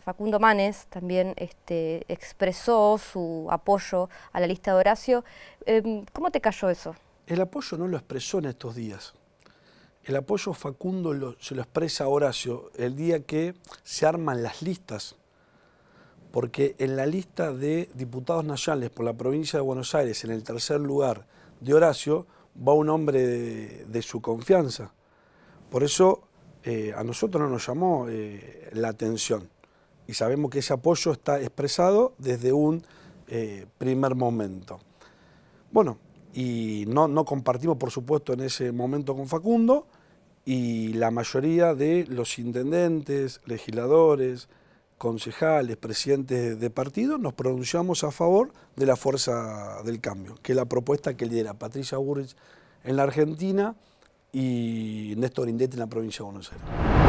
Facundo Manes también este, expresó su apoyo a la lista de Horacio. Em, ¿Cómo te cayó eso? El apoyo no lo expresó en estos días. El apoyo Facundo se lo expresa a Horacio el día que se arman las listas, porque en la lista de diputados nacionales por la provincia de Buenos Aires, en el tercer lugar de Horacio, va un hombre de, su confianza. Por eso eh, a nosotros no nos llamó eh, la atención y sabemos que ese apoyo está expresado desde un eh, primer momento. Bueno, y no, compartimos, por supuesto, en ese momento con Facundo, y la mayoría de los intendentes, legisladores, concejales, presidentes de partidos nos pronunciamos a favor de la fuerza del cambio, que es la propuesta que lidera Patricia Burrich en la Argentina y Néstor Indete en la provincia de Buenos Aires.